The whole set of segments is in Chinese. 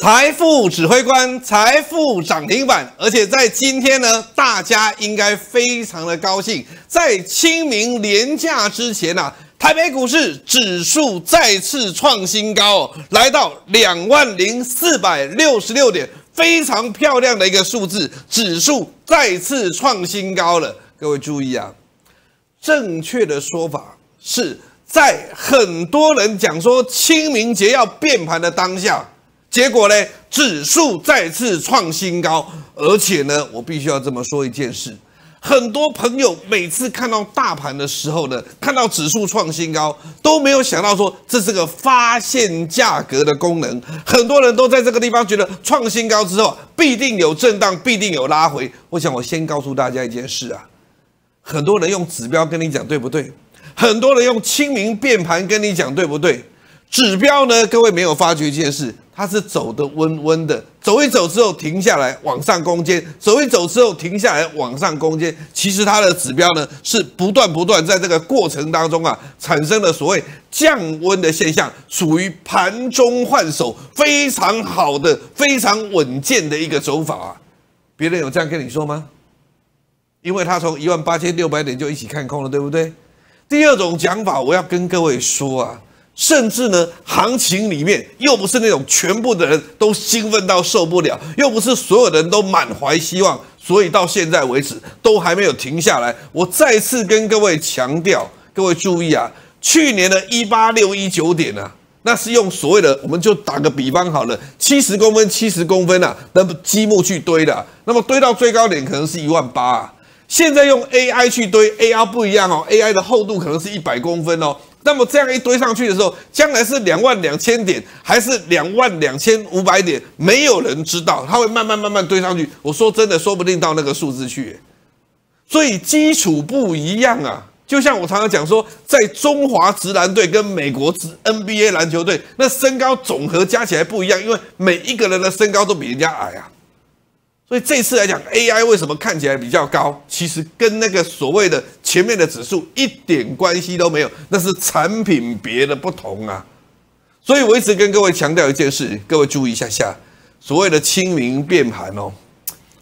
财富指挥官，财富涨停板，而且在今天呢，大家应该非常的高兴，在清明廉假之前啊，台北股市指数再次创新高，来到两万零四百六十六点，非常漂亮的一个数字，指数再次创新高了。各位注意啊，正确的说法是在很多人讲说清明节要变盘的当下。结果呢？指数再次创新高，而且呢，我必须要这么说一件事：，很多朋友每次看到大盘的时候呢，看到指数创新高，都没有想到说这是个发现价格的功能。很多人都在这个地方觉得创新高之后必定有震荡，必定有拉回。我想我先告诉大家一件事啊，很多人用指标跟你讲对不对？很多人用清明变盘跟你讲对不对？指标呢，各位没有发觉一件事。它是走的温温的，走一走之后停下来往上攻坚，走一走之后停下来往上攻坚。其实它的指标呢是不断不断在这个过程当中啊，产生了所谓降温的现象，属于盘中换手非常好的、非常稳健的一个走法。别人有这样跟你说吗？因为他从一万八千六百点就一起看空了，对不对？第二种讲法，我要跟各位说啊。甚至呢，行情里面又不是那种全部的人都兴奋到受不了，又不是所有的人都满怀希望，所以到现在为止都还没有停下来。我再次跟各位强调，各位注意啊，去年的一八六一九点啊，那是用所谓的我们就打个比方好了，七十公分、七十公分呐，那积木去堆的，那么堆到最高点可能是一万八啊。现在用 AI 去堆，AI 不一样哦，AI 的厚度可能是一百公分哦。那么这样一堆上去的时候，将来是两万两千点还是两万两千五百点，没有人知道，它会慢慢慢慢堆上去。我说真的，说不定到那个数字去。所以基础不一样啊，就像我常常讲说，在中华直男队跟美国直 NBA 篮球队，那身高总和加起来不一样，因为每一个人的身高都比人家矮啊。所以这次来讲，AI 为什么看起来比较高？其实跟那个所谓的前面的指数一点关系都没有，那是产品别的不同啊。所以我一直跟各位强调一件事，各位注意一下下，所谓的清明变盘哦，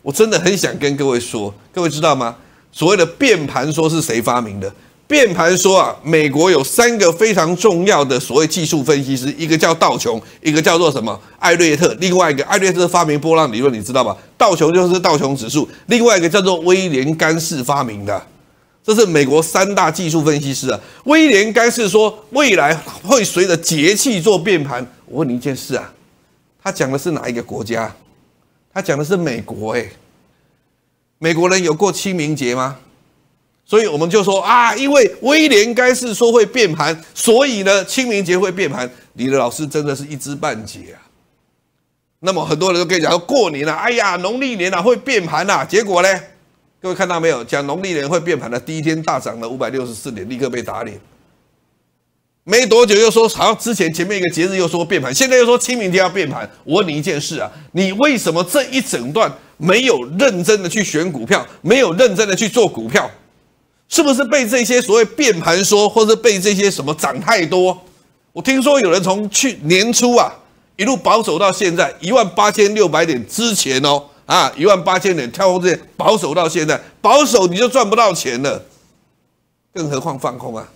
我真的很想跟各位说，各位知道吗？所谓的变盘说是谁发明的？变盘说啊，美国有三个非常重要的所谓技术分析师，一个叫道琼，一个叫做什么艾略特，另外一个艾略特发明波浪理论，你知道吧？道琼就是道琼指数，另外一个叫做威廉甘氏发明的，这是美国三大技术分析师啊。威廉甘氏说未来会随着节气做变盘。我问你一件事啊，他讲的是哪一个国家？他讲的是美国诶。美国人有过清明节吗？所以我们就说啊，因为威廉该是说会变盘，所以呢清明节会变盘。你的老师真的是一知半解啊。那么很多人都跟你讲说过年啊，哎呀农历年啊、会变盘呐，结果呢，各位看到没有？讲农历年会变盘的第一天大涨了五百六十四点，立刻被打脸。没多久又说好像之前前面一个节日又说变盘，现在又说清明节要变盘。我问你一件事啊，你为什么这一整段没有认真的去选股票，没有认真的去做股票？是不是被这些所谓变盘说，或者被这些什么涨太多？我听说有人从去年初啊，一路保守到现在一万八千六百点之前哦，啊一万八千点跳空之前保守到现在，保守你就赚不到钱了，更何况放空啊！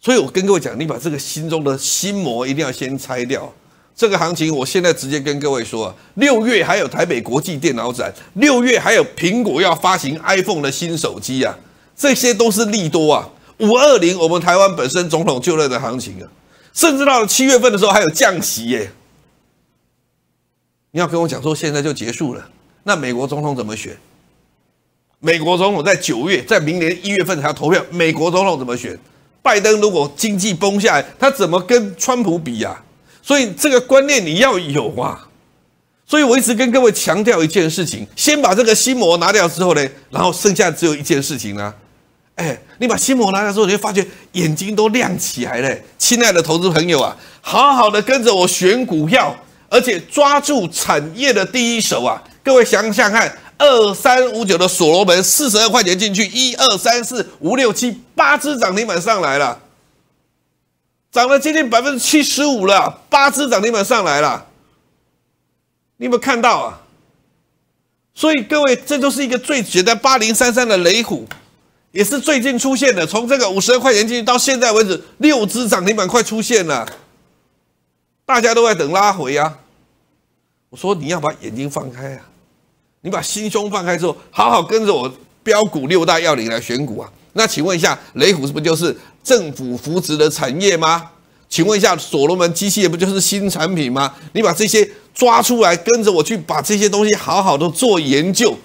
所以我跟各位讲，你把这个心中的心魔一定要先拆掉。这个行情，我现在直接跟各位说啊，六月还有台北国际电脑展，六月还有苹果要发行 iPhone 的新手机啊，这些都是利多啊。五二零，我们台湾本身总统就任的行情啊，甚至到了七月份的时候还有降息耶。你要跟我讲说现在就结束了，那美国总统怎么选？美国总统在九月，在明年一月份才要投票，美国总统怎么选？拜登如果经济崩下来，他怎么跟川普比呀？所以这个观念你要有啊，所以我一直跟各位强调一件事情：，先把这个心魔拿掉之后呢，然后剩下只有一件事情呢，哎，你把心魔拿掉之后，你会发觉眼睛都亮起来了。亲爱的投资朋友啊，好好的跟着我选股票，而且抓住产业的第一手啊！各位想想看，二三五九的所罗门，四十二块钱进去，一二三四五六七八只涨停板上来了。涨了接近百分之七十五了，八只涨停板上来了，你有没有看到啊？所以各位，这就是一个最简单八零三三的雷虎，也是最近出现的。从这个五十二块钱进去到现在为止，六只涨停板快出现了，大家都在等拉回啊。我说你要把眼睛放开啊，你把心胸放开之后，好好跟着我标股六大要领来选股啊。那请问一下，雷虎是不是就是？政府扶持的产业吗？请问一下，所罗门机器不就是新产品吗？你把这些抓出来，跟着我去把这些东西好好的做研究，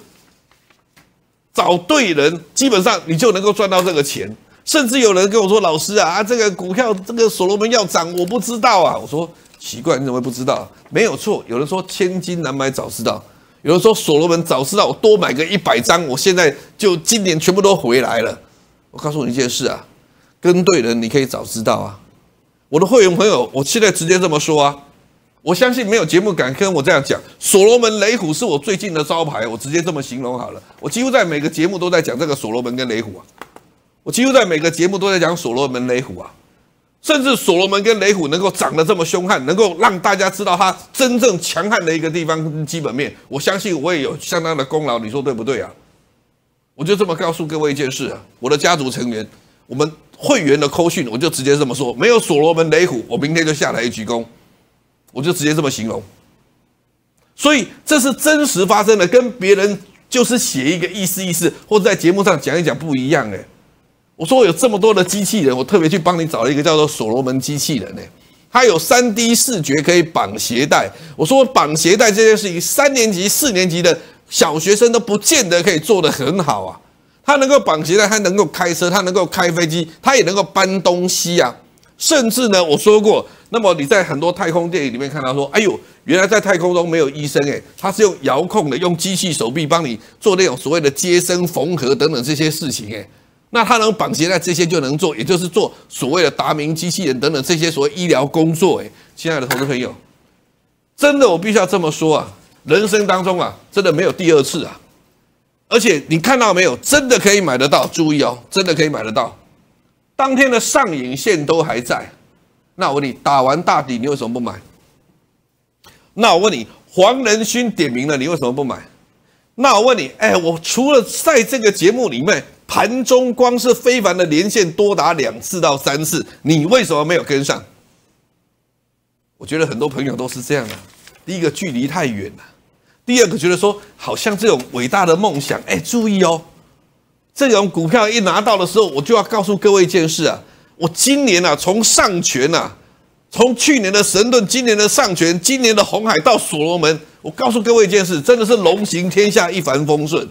找对人，基本上你就能够赚到这个钱。甚至有人跟我说：“老师啊，啊这个股票这个所罗门要涨，我不知道啊。”我说：“奇怪，你怎么不知道？没有错，有人说千金难买早知道，有人说所罗门早知道，我多买个一百张，我现在就今年全部都回来了。”我告诉你一件事啊。跟对人，你可以早知道啊！我的会员朋友，我现在直接这么说啊！我相信没有节目敢跟我这样讲。所罗门雷虎是我最近的招牌，我直接这么形容好了。我几乎在每个节目都在讲这个所罗门跟雷虎啊！我几乎在每个节目都在讲所罗门雷虎啊！甚至所罗门跟雷虎能够长得这么凶悍，能够让大家知道它真正强悍的一个地方基本面，我相信我也有相当的功劳，你说对不对啊？我就这么告诉各位一件事啊！我的家族成员，我们。会员的扣讯，我就直接这么说，没有所罗门雷虎，我明天就下来一鞠躬，我就直接这么形容。所以这是真实发生的，跟别人就是写一个意思意思，或者在节目上讲一讲不一样。哎，我说有这么多的机器人，我特别去帮你找了一个叫做所罗门机器人。哎，它有三 D 视觉，可以绑鞋带。我说绑鞋带这件事情，三年级、四年级的小学生都不见得可以做得很好啊。他能够绑鞋带，他能够开车，他能够开飞机，他也能够搬东西啊！甚至呢，我说过，那么你在很多太空电影里面看到说，哎呦，原来在太空中没有医生诶，他是用遥控的，用机器手臂帮你做那种所谓的接生、缝合等等这些事情诶。那他能绑鞋带，这些就能做，也就是做所谓的达明机器人等等这些所谓医疗工作诶。亲爱的投资朋友，真的我必须要这么说啊，人生当中啊，真的没有第二次啊。而且你看到没有？真的可以买得到！注意哦，真的可以买得到。当天的上影线都还在。那我问你，打完大底你为什么不买？那我问你，黄仁勋点名了，你为什么不买？那我问你，哎，我除了在这个节目里面盘中光是非凡的连线多达两次到三次，你为什么没有跟上？我觉得很多朋友都是这样的。第一个距离太远了。第二个觉得说，好像这种伟大的梦想，哎，注意哦，这种股票一拿到的时候，我就要告诉各位一件事啊，我今年啊，从上泉啊，从去年的神盾，今年的上泉，今年的红海到所罗门，我告诉各位一件事，真的是龙行天下，一帆风顺。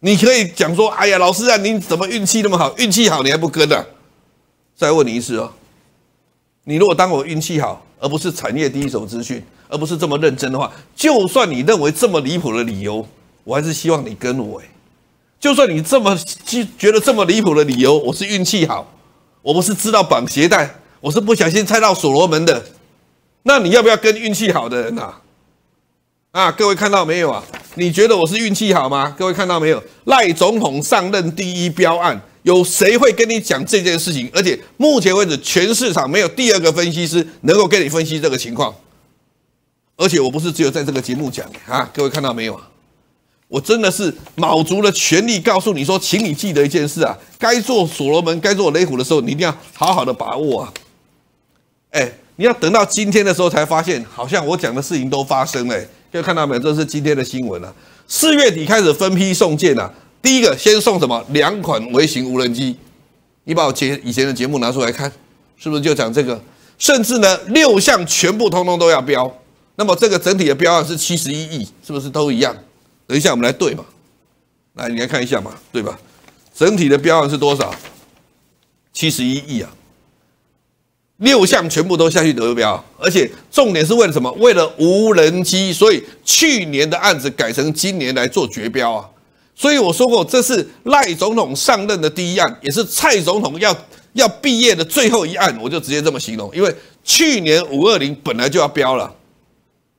你可以讲说，哎呀，老师啊，你怎么运气那么好？运气好，你还不跟啊？再问你一次哦，你如果当我运气好，而不是产业第一手资讯。而不是这么认真的话，就算你认为这么离谱的理由，我还是希望你跟我。就算你这么觉得这么离谱的理由，我是运气好，我不是知道绑鞋带，我是不小心猜到所罗门的。那你要不要跟运气好的人呐？啊，各位看到没有啊？你觉得我是运气好吗？各位看到没有？赖总统上任第一标案，有谁会跟你讲这件事情？而且目前为止，全市场没有第二个分析师能够跟你分析这个情况。而且我不是只有在这个节目讲啊，各位看到没有啊？我真的是卯足了全力告诉你说，请你记得一件事啊，该做所罗门，该做雷虎的时候，你一定要好好的把握啊！哎，你要等到今天的时候才发现，好像我讲的事情都发生了。各位看到没有？这是今天的新闻了。四月底开始分批送件了，第一个先送什么？两款微型无人机。你把我前以前的节目拿出来看，是不是就讲这个？甚至呢，六项全部通通都要标。那么这个整体的标案是七十一亿，是不是都一样？等一下我们来对嘛？来你来看一下嘛，对吧？整体的标案是多少？七十一亿啊！六项全部都下去得标，而且重点是为了什么？为了无人机，所以去年的案子改成今年来做绝标啊！所以我说过，这是赖总统上任的第一案，也是蔡总统要要毕业的最后一案，我就直接这么形容，因为去年五二零本来就要标了。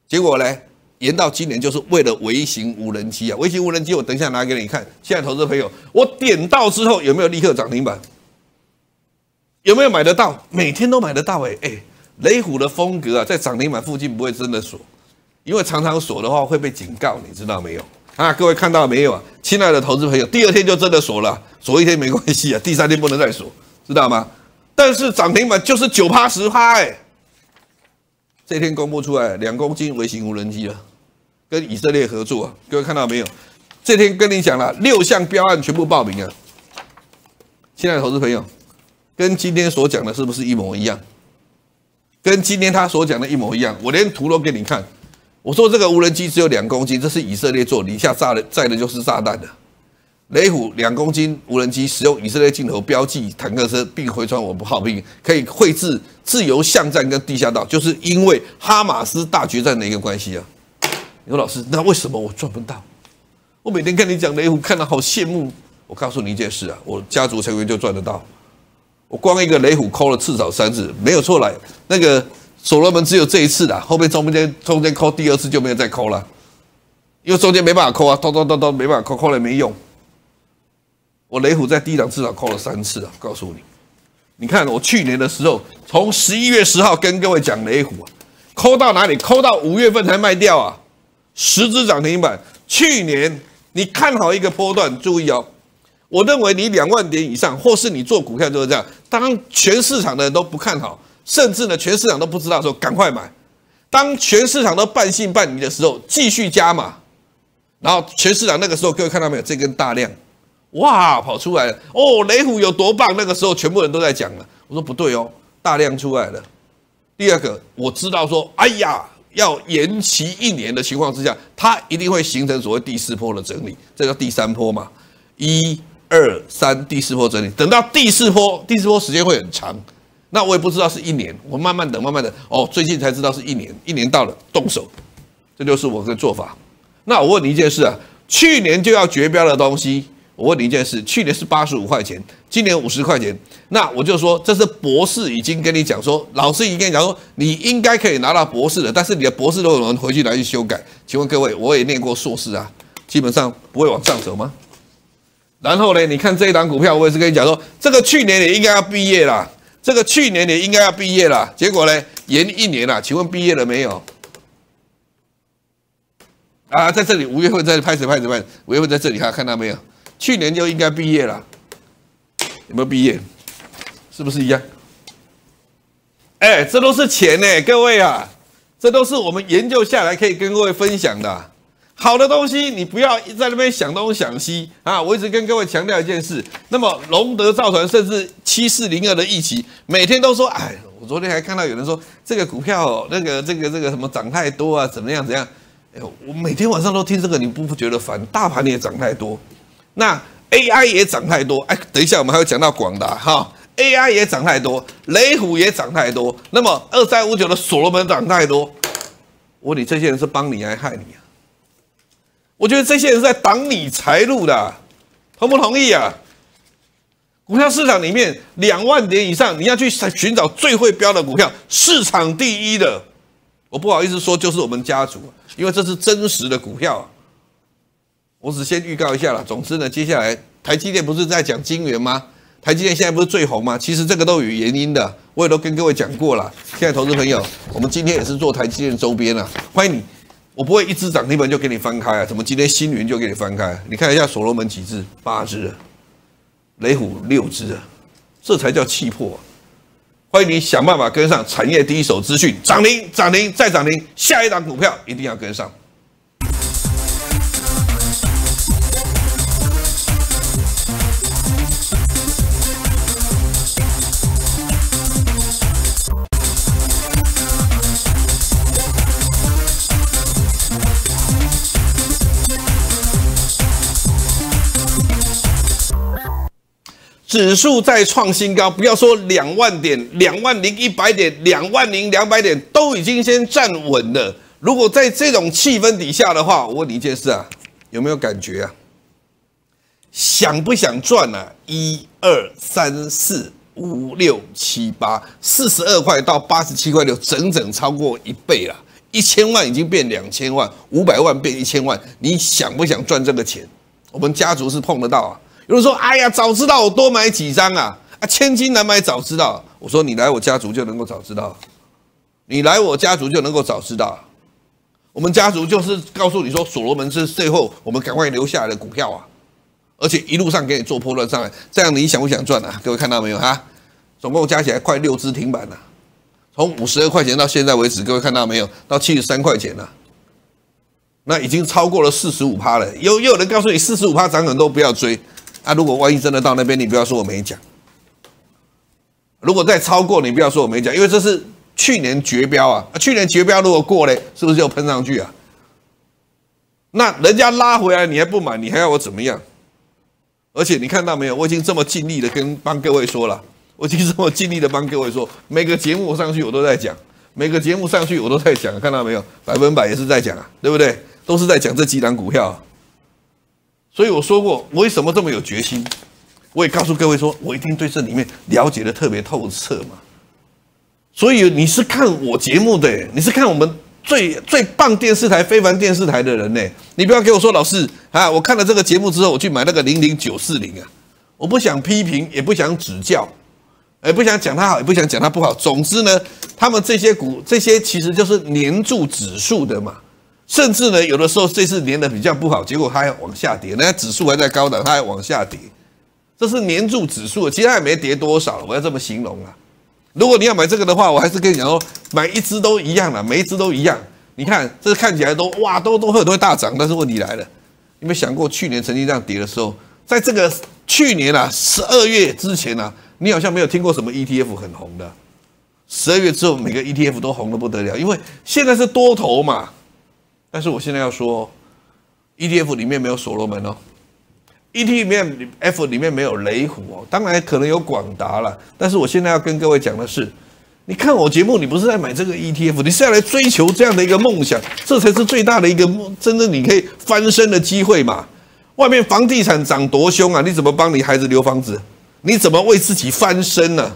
结果呢，延到今年就是为了微型无人机啊！微型无人机，我等一下拿给你看。现在投资朋友，我点到之后有没有立刻涨停板？有没有买得到？每天都买得到诶！哎，雷虎的风格啊，在涨停板附近不会真的锁，因为常常锁的话会被警告，你知道没有？啊，各位看到没有啊？亲爱的投资朋友，第二天就真的锁了，锁一天没关系啊，第三天不能再锁，知道吗？但是涨停板就是九趴十趴哎。这天公布出来，两公斤微型无人机了，跟以色列合作啊！各位看到没有？这天跟你讲了六项标案全部报名了。爱的投资朋友，跟今天所讲的是不是一模一样？跟今天他所讲的一模一样，我连图都给你看。我说这个无人机只有两公斤，这是以色列做，底下炸的载的就是炸弹的。雷虎两公斤无人机使用以色列镜头标记坦克车，并回传我炮兵可以绘制自由巷战跟地下道，就是因为哈马斯大决战的一个关系啊。刘老师，那为什么我赚不到？我每天看你讲雷虎，看了好羡慕。我告诉你一件事啊，我家族成员就赚得到。我光一个雷虎抠了至少三次，没有错啦。那个所罗门只有这一次的，后面中间中间抠第二次就没有再抠了，因为中间没办法抠啊，偷偷偷偷没办法抠，抠了没用。我雷虎在低档至少扣了三次啊！告诉你，你看我去年的时候，从十一月十号跟各位讲雷虎啊，扣到哪里？扣到五月份才卖掉啊，十只涨停板。去年你看好一个波段，注意哦，我认为你两万点以上，或是你做股票都是这样。当全市场的人都不看好，甚至呢全市场都不知道的时候，赶快买。当全市场都半信半疑的时候，继续加码。然后全市场那个时候，各位看到没有？这根大量。哇，跑出来了！哦，雷虎有多棒？那个时候全部人都在讲了。我说不对哦，大量出来了。第二个，我知道说，哎呀，要延期一年的情况之下，它一定会形成所谓第四波的整理，这叫第三波嘛？一二三，第四波整理，等到第四波，第四波时间会很长。那我也不知道是一年，我慢慢等，慢慢等。哦，最近才知道是一年，一年到了，动手。这就是我的做法。那我问你一件事啊，去年就要绝标的东西。我问你一件事：去年是八十五块钱，今年五十块钱。那我就说，这是博士已经跟你讲说，老师已经跟你讲说，你应该可以拿到博士的，但是你的博士都有人回去拿去修改。请问各位，我也念过硕士啊，基本上不会往上走吗？然后呢，你看这一档股票，我也是跟你讲说，这个去年你应该要毕业啦，这个去年你应该要毕业啦，结果呢，延一年啦，请问毕业了没有？啊，在这里五月份在拍里拍子拍子拍，五月份在这里哈，看到没有？去年就应该毕业了，有没有毕业？是不是一样？哎，这都是钱呢，各位啊，这都是我们研究下来可以跟各位分享的好的东西。你不要在那边想东想西啊！我一直跟各位强调一件事。那么隆德造船甚至七四零二的疫情，每天都说，哎，我昨天还看到有人说这个股票那个这个这个什么涨太多啊，怎么样怎样？哎，我每天晚上都听这个，你不觉得烦？大盘也涨太多。那 AI 也涨太多，哎，等一下我们还要讲到广达哈，AI 也涨太多，雷虎也涨太多，那么二三五九的所罗门涨太多，我问你，这些人是帮你还是害你啊？我觉得这些人是在挡你财路的，同不同意啊？股票市场里面两万点以上，你要去寻找最会标的股票，市场第一的，我不好意思说，就是我们家族，因为这是真实的股票。我只先预告一下了。总之呢，接下来台积电不是在讲晶圆吗？台积电现在不是最红吗？其实这个都有原因的，我也都跟各位讲过了。现在投资朋友，我们今天也是做台积电周边啊。欢迎你，我不会一只涨停板就给你翻开啊。怎么今天新元就给你翻开？你看一下所罗门几只，八只啊，雷虎六只啊，这才叫气魄。欢迎你想办法跟上产业第一手资讯，涨停、涨停再涨停，下一档股票一定要跟上。指数在创新高，不要说两万点、两万零一百点、两万零两百点，都已经先站稳了。如果在这种气氛底下的话，我问你一件事啊，有没有感觉啊？想不想赚呢？一二三四五六七八，四十二块到八十七块六，整整超过一倍了。一千万已经变两千万，五百万变一千万，你想不想赚这个钱？我们家族是碰得到啊。有人说：“哎呀，早知道我多买几张啊！啊，千金难买早知道。”我说：“你来我家族就能够早知道，你来我家族就能够早知道。我们家族就是告诉你说，所罗门是最后我们赶快留下来的股票啊！而且一路上给你做破乱上来，这样你想不想赚啊？各位看到没有哈？总共加起来快六只停板了，从五十二块钱到现在为止，各位看到没有？到七十三块钱了，那已经超过了四十五趴了。又又有人告诉你，四十五趴涨很都不要追。”那如果万一真的到那边，你不要说我没讲。如果再超过，你不要说我没讲，因为这是去年绝标啊，去年绝标如果过嘞，是不是就喷上去啊？那人家拉回来，你还不买，你还要我怎么样？而且你看到没有，我已经这么尽力的跟帮各位说了，我已经这么尽力的帮各位说，每个节目我上去我都在讲，每个节目上去我都在讲，看到没有，百分百也是在讲啊，对不对？都是在讲这几档股票。所以我说过，为什么这么有决心？我也告诉各位说，我一定对这里面了解的特别透彻嘛。所以你是看我节目的，你是看我们最最棒电视台——非凡电视台的人呢。你不要给我说老师啊，我看了这个节目之后，我去买那个零零九四零啊。我不想批评，也不想指教，也不想讲他好，也不想讲他不好。总之呢，他们这些股，这些其实就是黏住指数的嘛。甚至呢，有的时候这次连的比较不好，结果它往下跌，那指数还在高档，它往下跌，这是连住指数，其实也没跌多少。我要这么形容啊。如果你要买这个的话，我还是跟你讲哦，买一只都一样了，每一只都一样。你看，这看起来都哇，都都会都会大涨，但是问题来了，你有没有想过去年曾经这样跌的时候，在这个去年啊十二月之前啊，你好像没有听过什么 ETF 很红的，十二月之后每个 ETF 都红的不得了，因为现在是多头嘛。但是我现在要说，ETF 里面没有所罗门哦，ETF 里面 F 里面没有雷虎哦，当然可能有广达了。但是我现在要跟各位讲的是，你看我节目，你不是在买这个 ETF，你是要来追求这样的一个梦想，这才是最大的一个梦，真的你可以翻身的机会嘛？外面房地产涨多凶啊，你怎么帮你孩子留房子？你怎么为自己翻身呢？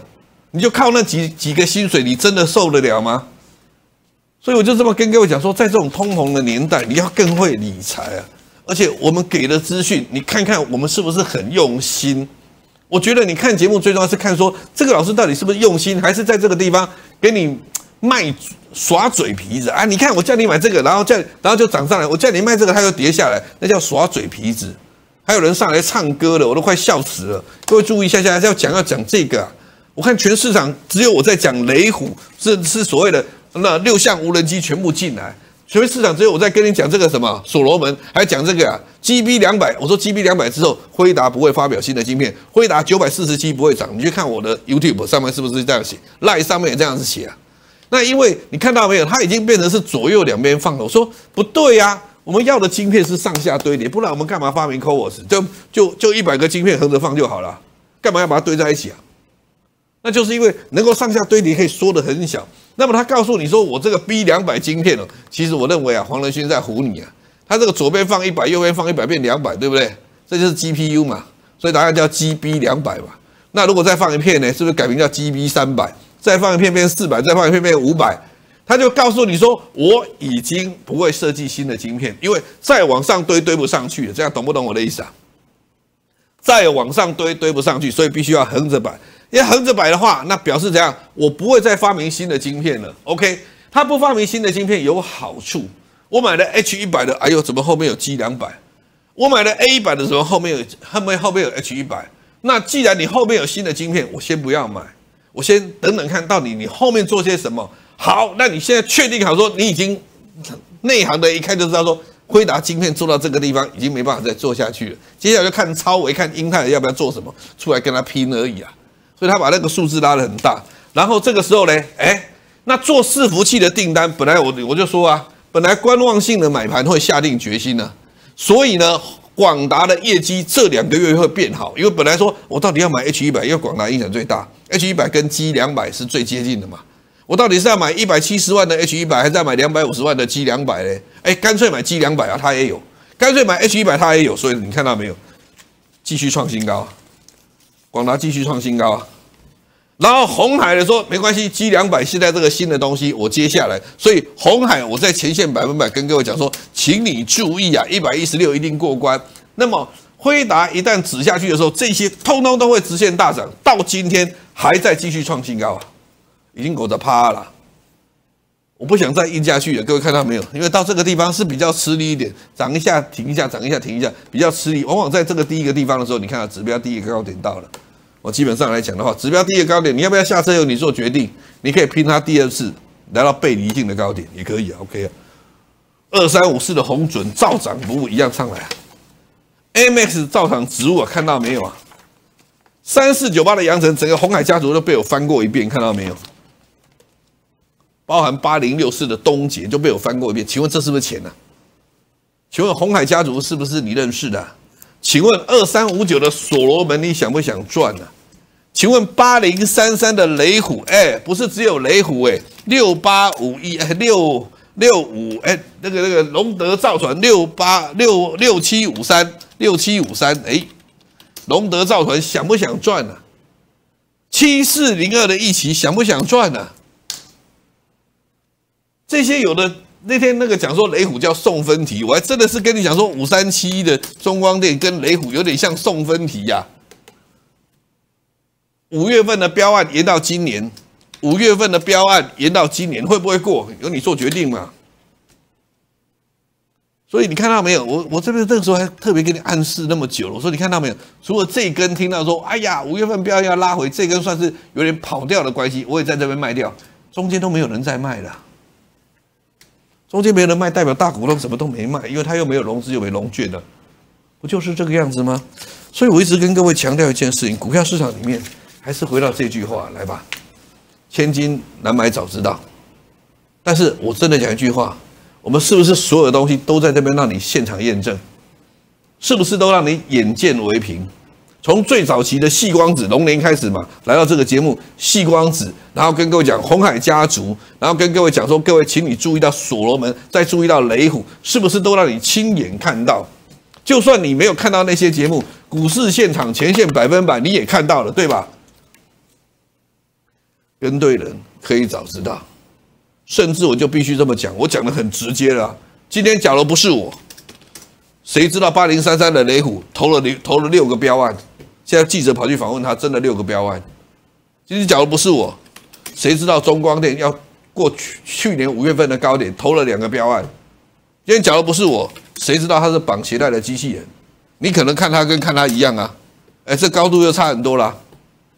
你就靠那几几个薪水，你真的受得了吗？所以我就这么跟各位讲说，在这种通膨的年代，你要更会理财啊！而且我们给的资讯，你看看我们是不是很用心？我觉得你看节目最重要是看说这个老师到底是不是用心，还是在这个地方给你卖耍嘴皮子啊？你看我叫你买这个，然后叫然后就涨上来，我叫你卖这个，它又跌下来，那叫耍嘴皮子。还有人上来唱歌了，我都快笑死了！各位注意一下，下要讲要讲这个啊！我看全市场只有我在讲雷虎，这是所谓的。那六项无人机全部进来，所以市场只有我在跟你讲这个什么所罗门，还讲这个啊？GB 两百，我说 GB 两百之后，辉达不会发表新的晶片，辉达九百四十七不会涨。你去看我的 YouTube 上面是不是这样写？Lie 上面也这样子写啊？那因为你看到没有，它已经变成是左右两边放了。我说不对呀，我们要的晶片是上下堆叠，不然我们干嘛发明 c o o s 就就就一百个晶片横着放就好了，干嘛要把它堆在一起啊？那就是因为能够上下堆叠，可以缩的很小。那么他告诉你说，我这个 B 两百晶片哦，其实我认为啊，黄仁勋在唬你啊。他这个左边放一百，右边放一百变两百，对不对？这就是 G P U 嘛，所以答案叫 G B 两百嘛。那如果再放一片呢，是不是改名叫 G B 三百？再放一片变四百，再放一片变五百，他就告诉你说，我已经不会设计新的晶片，因为再往上堆堆不上去，这样懂不懂我的意思啊？再往上堆堆不上去，所以必须要横着摆。要横着摆的话，那表示怎样？我不会再发明新的晶片了。OK，它不发明新的晶片有好处。我买了 H 一百的，哎呦，怎么后面有 G 两百？我买了 A 一百的，怎么后面有后面后面有 H 一百？那既然你后面有新的晶片，我先不要买，我先等等看到底你后面做些什么。好，那你现在确定好说你已经内行的一看就知道说，辉达晶片做到这个地方已经没办法再做下去了。接下来就看超维，看英泰要不要做什么出来跟他拼而已啊。所以他把那个数字拉得很大，然后这个时候呢，哎，那做伺服器的订单本来我我就说啊，本来观望性的买盘会下定决心呢，所以呢，广达的业绩这两个月会变好，因为本来说我到底要买 H 一百，因为广达影响最大，H 一百跟 G 两百是最接近的嘛，我到底是要买一百七十万的 H 一百，还是要买两百五十万的 G 两百嘞？哎，干脆买 G 两百啊，它也有，干脆买 H 一百它也有，所以你看到没有，继续创新高。广达继续创新高，然后红海的说没关系，g 两百，现在这个新的东西我接下来，所以红海我在前线百分百跟各位讲说，请你注意啊，一百一十六一定过关。那么辉达一旦止下去的时候，这些通通都会直线大涨。到今天还在继续创新高啊，已经狗得趴了，我不想再印下去了。各位看到没有？因为到这个地方是比较吃力一点，涨一下停一下，涨一下停一下，比较吃力。往往在这个第一个地方的时候，你看到指标第一个高点到了。我基本上来讲的话，指标第一个高点，你要不要下车由你做决定？你可以拼它第二次来到背离性的高点也可以啊，OK 啊。二三五四的红准照涨不误，一样上来啊。MX 照常植物，看到没有啊？三四九八的阳城，整个红海家族都被我翻过一遍，看到没有？包含八零六四的东杰都被我翻过一遍，请问这是不是钱呢？请问红海家族是不是你认识的？请问二三五九的所罗门，你想不想赚呢？请问八零三三的雷虎，哎，不是只有雷虎哎，六八五一，六六五哎，那个那个隆德造船六八六六七五三六七五三，哎，隆德造船想不想赚呢？七四零二的义旗想不想赚呢？这些有的。那天那个讲说雷虎叫送分题，我还真的是跟你讲说五三七一的中光电跟雷虎有点像送分题呀。五月份的标案延到今年，五月份的标案延到今年会不会过，由你做决定嘛。所以你看到没有，我我这边这个时候还特别给你暗示那么久了，我说你看到没有？除了这根听到说，哎呀，五月份标要拉回这根算是有点跑掉的关系，我也在这边卖掉，中间都没有人在卖了。中间没人卖，代表大股东什么都没卖，因为他又没有融资，又没融券的，不就是这个样子吗？所以我一直跟各位强调一件事情：股票市场里面还是回到这句话来吧，千金难买早知道。但是我真的讲一句话，我们是不是所有东西都在这边让你现场验证？是不是都让你眼见为凭？从最早期的细光子龙年开始嘛，来到这个节目细光子，然后跟各位讲红海家族，然后跟各位讲说各位，请你注意到所罗门，再注意到雷虎，是不是都让你亲眼看到？就算你没有看到那些节目，股市现场前线百分百你也看到了，对吧？跟对人可以早知道，甚至我就必须这么讲，我讲的很直接了。今天假如不是我，谁知道八零三三的雷虎投了六投了六个标案？现在记者跑去访问他，真的六个标案。其实假如不是我，谁知道中光电要过去去年五月份的高点投了两个标案？今天假如不是我，谁知道它是绑鞋带的机器人？你可能看它跟看它一样啊，哎，这高度又差很多了。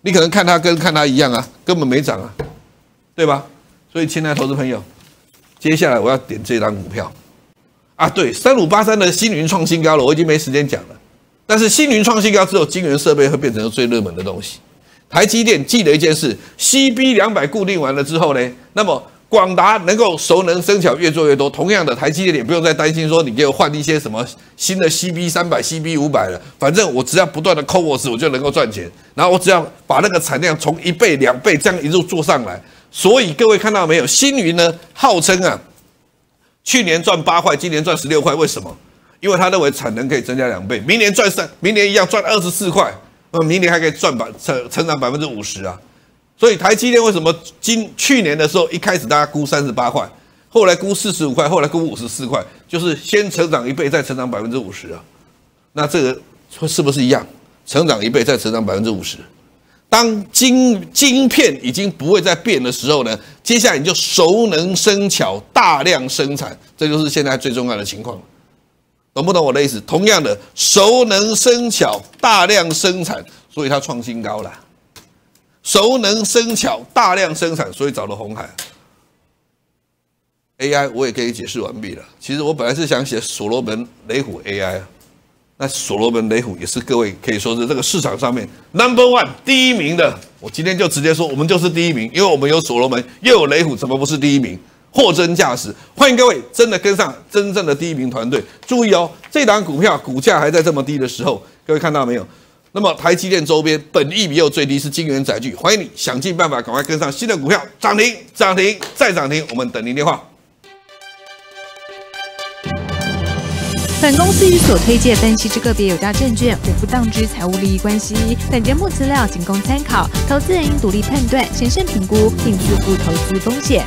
你可能看它跟看它一样啊，根本没涨啊，对吧？所以亲爱的投资朋友，接下来我要点这张股票啊，对，三五八三的星云创新高了，我已经没时间讲了。但是星云创新高之后，晶圆设备会变成最热门的东西。台积电记得一件事，CB 两百固定完了之后呢，那么广达能够熟能生巧，越做越多。同样的，台积电也不用再担心说，你给我换一些什么新的 CB 三百、CB 五百了，反正我只要不断的扣我值，我就能够赚钱。然后我只要把那个产量从一倍、两倍这样一路做上来。所以各位看到没有，星云呢号称啊，去年赚八块，今年赚十六块，为什么？因为他认为产能可以增加两倍，明年赚三，明年一样赚二十四块，那明年还可以赚百成成长百分之五十啊，所以台积电为什么今去年的时候一开始大家估三十八块，后来估四十五块，后来估五十四块，就是先成长一倍，再成长百分之五十啊，那这个是不是一样，成长一倍再成长百分之五十？当晶晶片已经不会再变的时候呢，接下来你就熟能生巧，大量生产，这就是现在最重要的情况。懂不懂我的意思？同样的，熟能生巧，大量生产，所以它创新高了。熟能生巧，大量生产，所以找了红海 AI。我也可以解释完毕了。其实我本来是想写所罗门雷虎 AI，那所罗门雷虎也是各位可以说是这个市场上面 number one 第一名的。我今天就直接说，我们就是第一名，因为我们有所罗门又有雷虎，怎么不是第一名？货真价实，欢迎各位真的跟上真正的第一名团队。注意哦，这档股票股价还在这么低的时候，各位看到没有？那么台积电周边本益比又最低是金元载具，欢迎你想尽办法赶快跟上新的股票涨停涨停再涨停。我们等您电话。本公司与所推介分析之个别有价证券无不当之财务利益关系，本节目资料仅供参考，投资人应独立判断、谨慎评估并自负投资风险。